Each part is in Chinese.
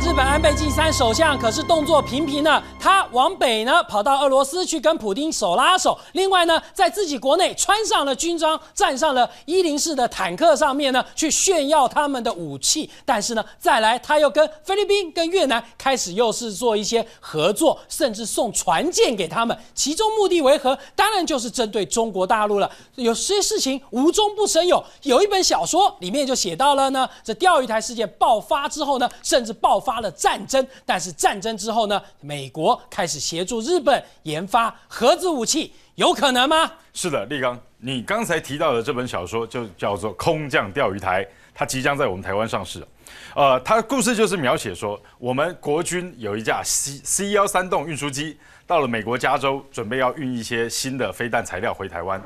日本安倍晋三首相可是动作频频呢，他往北呢跑到俄罗斯去跟普丁手拉手，另外呢在自己国内穿上了军装，站上了一零式的坦克上面呢去炫耀他们的武器。但是呢再来他又跟菲律宾、跟越南开始又是做一些合作，甚至送船舰给他们。其中目的为何？当然就是针对中国大陆了。有些事情无中不生有，有一本小说里面就写到了呢，这钓鱼台事件爆发之后呢，甚至爆。发了战争，但是战争之后呢？美国开始协助日本研发核子武器，有可能吗？是的，立刚，你刚才提到的这本小说就叫做《空降钓鱼台》，它即将在我们台湾上市。呃，它的故事就是描写说，我们国军有一架 C C 幺三栋运输机到了美国加州，准备要运一些新的飞弹材料回台湾。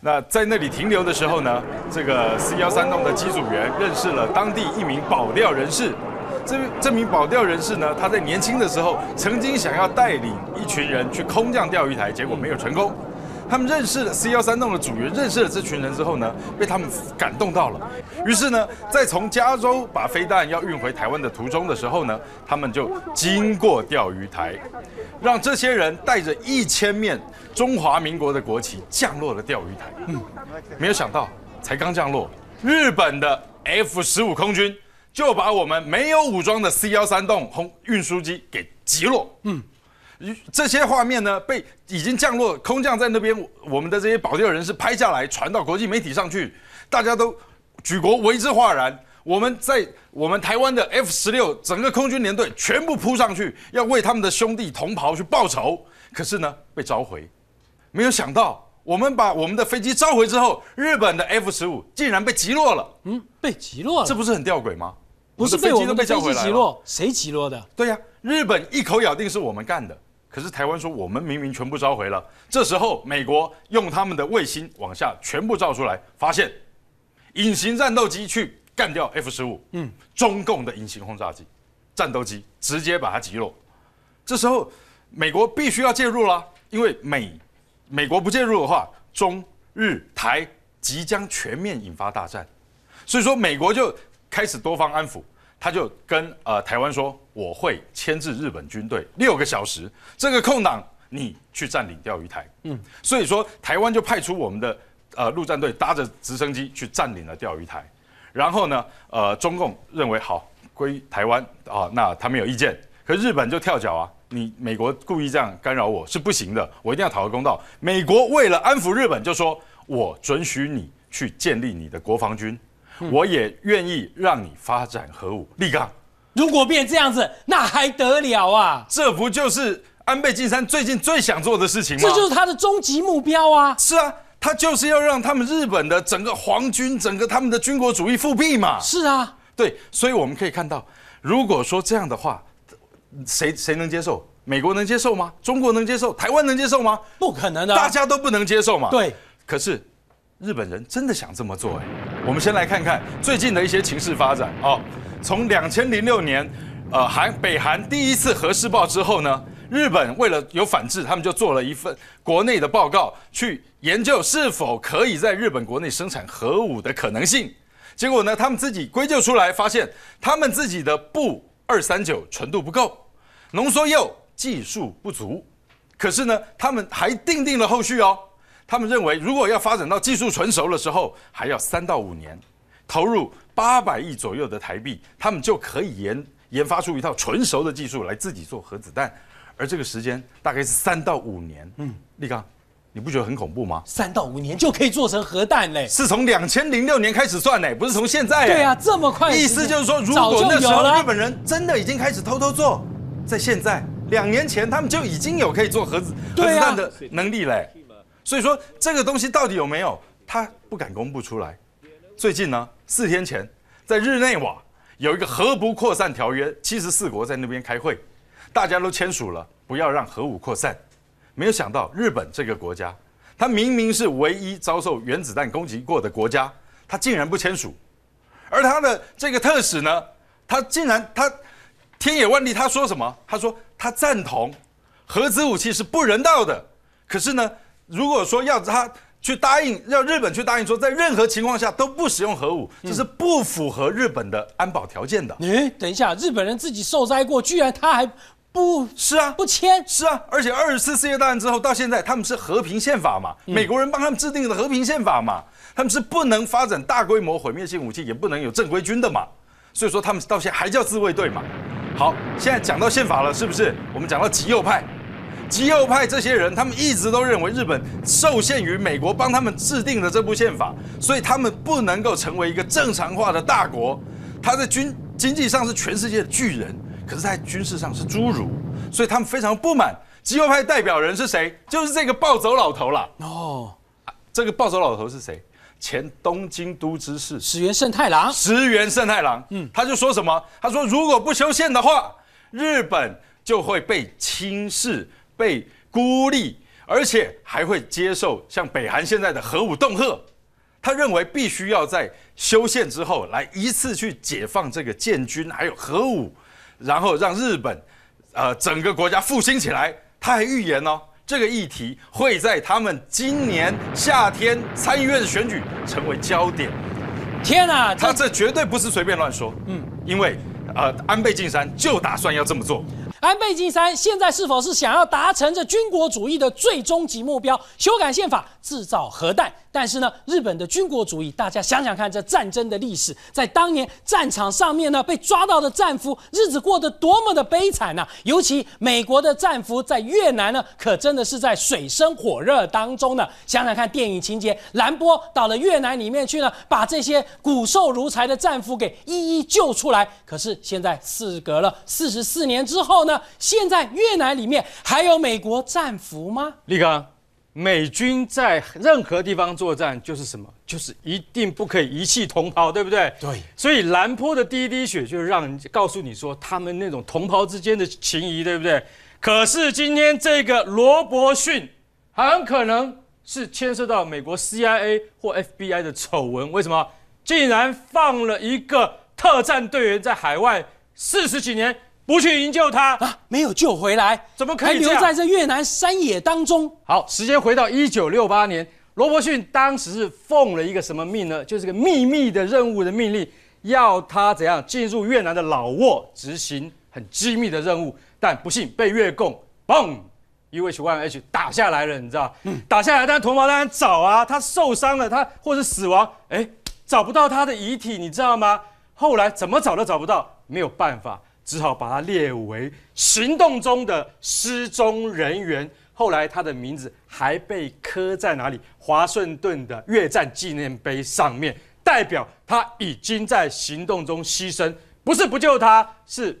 那在那里停留的时候呢，这个 C 幺三栋的机组员认识了当地一名保钓人士。这这名保钓人士呢，他在年轻的时候曾经想要带领一群人去空降钓鱼台，结果没有成功。他们认识了 C 幺三弄的组员，认识了这群人之后呢，被他们感动到了。于是呢，在从加州把飞弹要运回台湾的途中的时候呢，他们就经过钓鱼台，让这些人带着一千面中华民国的国旗降落了钓鱼台。嗯，没有想到，才刚降落，日本的 F 十五空军。就把我们没有武装的 C 幺三栋空运输机给击落。嗯，这些画面呢被已经降落、空降在那边我们的这些保钓人士拍下来，传到国际媒体上去，大家都举国为之哗然。我们在我们台湾的 F 十六整个空军联队全部扑上去，要为他们的兄弟同袍去报仇，可是呢被召回。没有想到，我们把我们的飞机召回之后，日本的 F 十五竟然被击落了。嗯，被击落了，这不是很吊诡吗？不是被我们飞机击落，谁击落的？对呀，日本一口咬定是我们干的，可是台湾说我们明明全部召回了。这时候，美国用他们的卫星往下全部照出来，发现隐形战斗机去干掉 F 十五，嗯，中共的隐形轰炸机、战斗机直接把它击落。这时候，美国必须要介入了，因为美美国不介入的话，中日台即将全面引发大战。所以说，美国就。开始多方安抚，他就跟呃台湾说，我会牵制日本军队六个小时，这个空档你去占领钓鱼台。嗯，所以说台湾就派出我们的呃陆战队搭着直升机去占领了钓鱼台，然后呢，呃中共认为好归台湾啊，那他没有意见，可日本就跳脚啊，你美国故意这样干扰我是不行的，我一定要讨个公道。美国为了安抚日本，就说我准许你去建立你的国防军。我也愿意让你发展核武，立刚。如果变这样子，那还得了啊！这不就是安倍晋三最近最想做的事情吗？这就是他的终极目标啊！是啊，他就是要让他们日本的整个皇军、整个他们的军国主义复辟嘛！是啊，对，所以我们可以看到，如果说这样的话，谁谁能接受？美国能接受吗？中国能接受？台湾能接受吗？不可能的，大家都不能接受嘛！对，可是日本人真的想这么做，哎。我们先来看看最近的一些情势发展哦。从两千零六年，呃，韩北韩第一次核试爆之后呢，日本为了有反制，他们就做了一份国内的报告，去研究是否可以在日本国内生产核武的可能性。结果呢，他们自己归咎出来，发现他们自己的布二三九纯度不够，浓缩铀技术不足。可是呢，他们还定定了后续哦。他们认为，如果要发展到技术纯熟的时候，还要三到五年，投入八百亿左右的台币，他们就可以研研发出一套纯熟的技术来自己做核子弹，而这个时间大概是三到五年。嗯，立刚，你不觉得很恐怖吗？三到五年就可以做成核弹嘞？是从两千零六年开始算嘞，不是从现在。对啊，这么快？意思就是说，如果那时候日本人真的已经开始偷偷做，在现在两年前，他们就已经有可以做核子核弹的能力嘞。所以说这个东西到底有没有？他不敢公布出来。最近呢，四天前在日内瓦有一个核不扩散条约，七十四国在那边开会，大家都签署了，不要让核武扩散。没有想到日本这个国家，他明明是唯一遭受原子弹攻击过的国家，他竟然不签署。而他的这个特使呢，他竟然他天野万里他说什么？他说他赞同核子武器是不人道的，可是呢？如果说要他去答应，让日本去答应说在任何情况下都不使用核武，这是不符合日本的安保条件的。你等一下，日本人自己受灾过，居然他还不？是啊，不签。是啊，而且二十次世界大战之后到现在，他们是和平宪法嘛，美国人帮他们制定的和平宪法嘛，他们是不能发展大规模毁灭性武器，也不能有正规军的嘛。所以说他们到现在还叫自卫队嘛。好，现在讲到宪法了，是不是？我们讲到极右派。极右派这些人，他们一直都认为日本受限于美国帮他们制定的这部宪法，所以他们不能够成为一个正常化的大国。他在军经济上是全世界的巨人，可是在军事上是侏儒，所以他们非常不满。极右派代表人是谁？就是这个暴走老头了。哦，这个暴走老头是谁？前东京都知事石原慎太郎。石原慎太郎，嗯，他就说什么？他说如果不修宪的话，日本就会被轻视。被孤立，而且还会接受像北韩现在的核武恫吓，他认为必须要在修宪之后来一次去解放这个建军，还有核武，然后让日本，呃，整个国家复兴起来。他还预言哦，这个议题会在他们今年夏天参议院的选举成为焦点。天哪，他这绝对不是随便乱说。嗯，因为，呃，安倍晋三就打算要这么做。安倍晋三现在是否是想要达成这军国主义的最终极目标，修改宪法？制造核弹，但是呢，日本的军国主义，大家想想看，这战争的历史，在当年战场上面呢，被抓到的战俘，日子过得多么的悲惨呐！尤其美国的战俘在越南呢，可真的是在水深火热当中呢。想想看电影情节，蓝波到了越南里面去呢，把这些骨瘦如柴的战俘给一一救出来。可是现在事隔了四十四年之后呢，现在越南里面还有美国战俘吗？立刚。美军在任何地方作战就是什么？就是一定不可以一弃同袍，对不对？对。所以兰坡的第一滴血就让告诉你说他们那种同袍之间的情谊，对不对？可是今天这个罗伯逊，很可能是牵涉到美国 CIA 或 FBI 的丑闻。为什么？竟然放了一个特战队员在海外四十几年？不去营救他啊？没有救回来，怎么可以？还留在这越南山野当中。好，时间回到一九六八年，罗伯逊当时是奉了一个什么命呢？就是个秘密的任务的命令，要他怎样进入越南的老挝执行很机密的任务。但不幸被越共嘣 U H Y M H 打下来了，你知道嗯，打下来，但是同胞当然找啊，他受伤了，他或是死亡，哎，找不到他的遗体，你知道吗？后来怎么找都找不到，没有办法。只好把他列为行动中的失踪人员。后来他的名字还被刻在哪里？华盛顿的越战纪念碑上面，代表他已经在行动中牺牲。不是不救他，是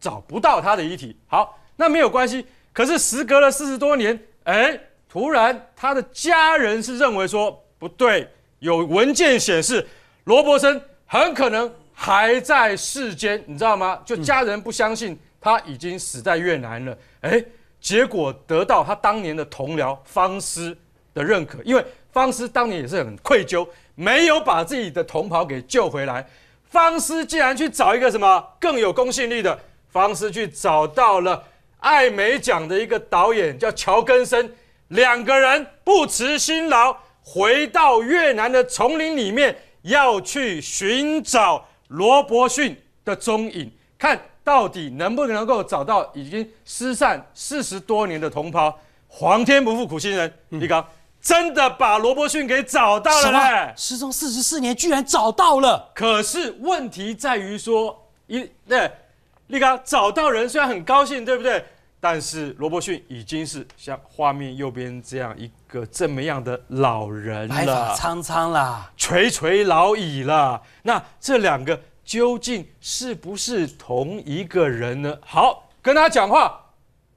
找不到他的遗体。好，那没有关系。可是时隔了四十多年，哎，突然他的家人是认为说不对，有文件显示罗伯森很可能。还在世间，你知道吗？就家人不相信他已经死在越南了。哎，结果得到他当年的同僚方师的认可，因为方师当年也是很愧疚，没有把自己的同袍给救回来。方师竟然去找一个什么更有公信力的方师，去找到了艾美奖的一个导演叫乔根森，两个人不辞辛劳，回到越南的丛林里面，要去寻找。罗伯逊的踪影，看到底能不能够找到已经失散四十多年的同袍？皇天不负苦心人，立刚真的把罗伯逊给找到了。什么？失踪四十四年，居然找到了？可是问题在于说，一对立刚找到人虽然很高兴，对不对？但是罗伯逊已经是像画面右边这样一个这么样的老人了，白发苍苍啦，垂垂老矣啦。那这两个究竟是不是同一个人呢？好，跟他讲话，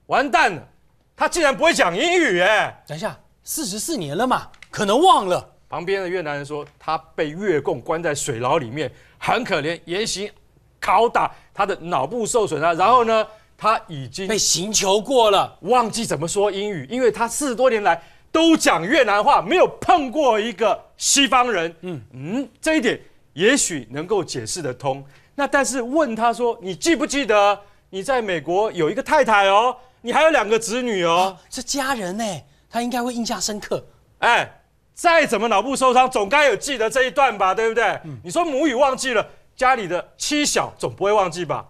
完蛋了，他竟然不会讲英语哎！等一下，四十四年了嘛，可能忘了。旁边的越南人说，他被越共关在水牢里面，很可怜，严刑拷打，他的脑部受损啊。然后呢？他已经被寻求过了，忘记怎么说英语，因为他四十多年来都讲越南话，没有碰过一个西方人。嗯嗯，这一点也许能够解释得通。那但是问他说，你记不记得你在美国有一个太太哦，你还有两个子女哦，是家人呢，他应该会印象深刻。哎，再怎么脑部受伤，总该有记得这一段吧，对不对？嗯，你说母语忘记了，家里的妻小总不会忘记吧？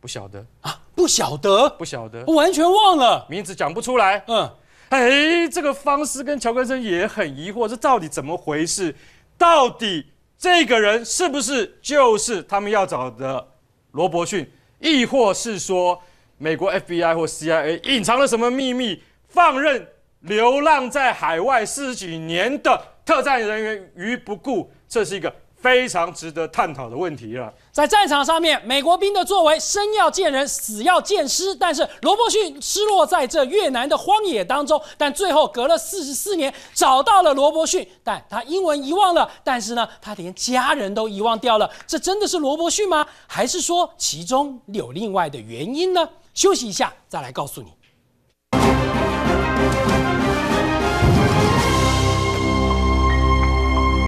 不晓得啊。不晓得，不晓得，我完全忘了名字，讲不出来。嗯，哎，这个方斯跟乔根森也很疑惑，这到底怎么回事？到底这个人是不是就是他们要找的罗伯逊？亦或是说，美国 FBI 或 CIA 隐藏了什么秘密，放任流浪在海外十几年的特战人员于不顾？这是一个。非常值得探讨的问题了。在战场上面，美国兵的作为，生要见人，死要见尸。但是罗伯逊失落在这越南的荒野当中，但最后隔了四十四年，找到了罗伯逊。但他英文遗忘了，但是呢，他连家人都遗忘掉了。这真的是罗伯逊吗？还是说其中有另外的原因呢？休息一下，再来告诉你。